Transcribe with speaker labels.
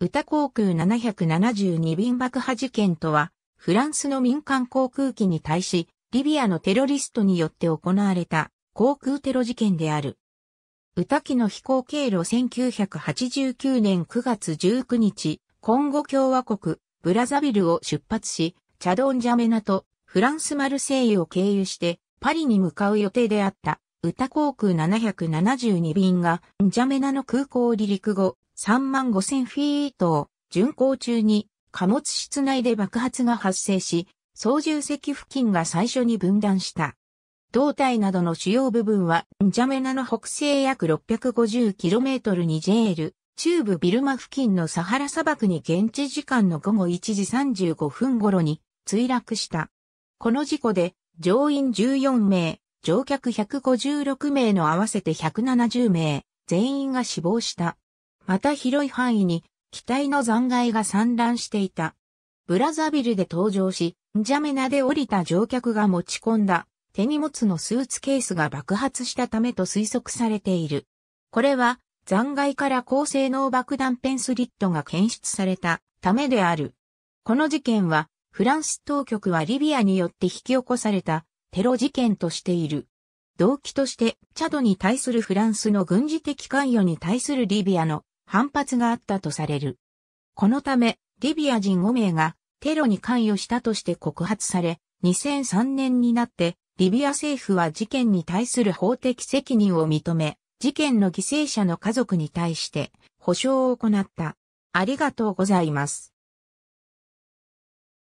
Speaker 1: 歌航空772便爆破事件とは、フランスの民間航空機に対し、リビアのテロリストによって行われた航空テロ事件である。歌機の飛行経路1989年9月19日、コンゴ共和国、ブラザビルを出発し、チャドンジャメナとフランスマルセイユを経由してパリに向かう予定であった。歌航空772便が、ジャメナの空港を離陸後、3万5000フィートを巡航中に貨物室内で爆発が発生し、操縦席付近が最初に分断した。胴体などの主要部分は、ンジャメナの北西約 650km にジェール、中部ビルマ付近のサハラ砂漠に現地時間の午後1時35分頃に墜落した。この事故で、乗員14名、乗客156名の合わせて170名、全員が死亡した。また広い範囲に機体の残骸が散乱していた。ブラザビルで登場し、ジャメナで降りた乗客が持ち込んだ手荷物のスーツケースが爆発したためと推測されている。これは残骸から高性能爆弾ペンスリットが検出されたためである。この事件はフランス当局はリビアによって引き起こされたテロ事件としている。動機としてチャドに対するフランスの軍事的関与に対するリビアの反発があったとされる。このため、リビア人5名がテロに関与したとして告発され、2003年になって、リビア政府は事件に対する法的責任を認め、事件の犠牲者の家族に対して、補償を行った。ありがとうございます。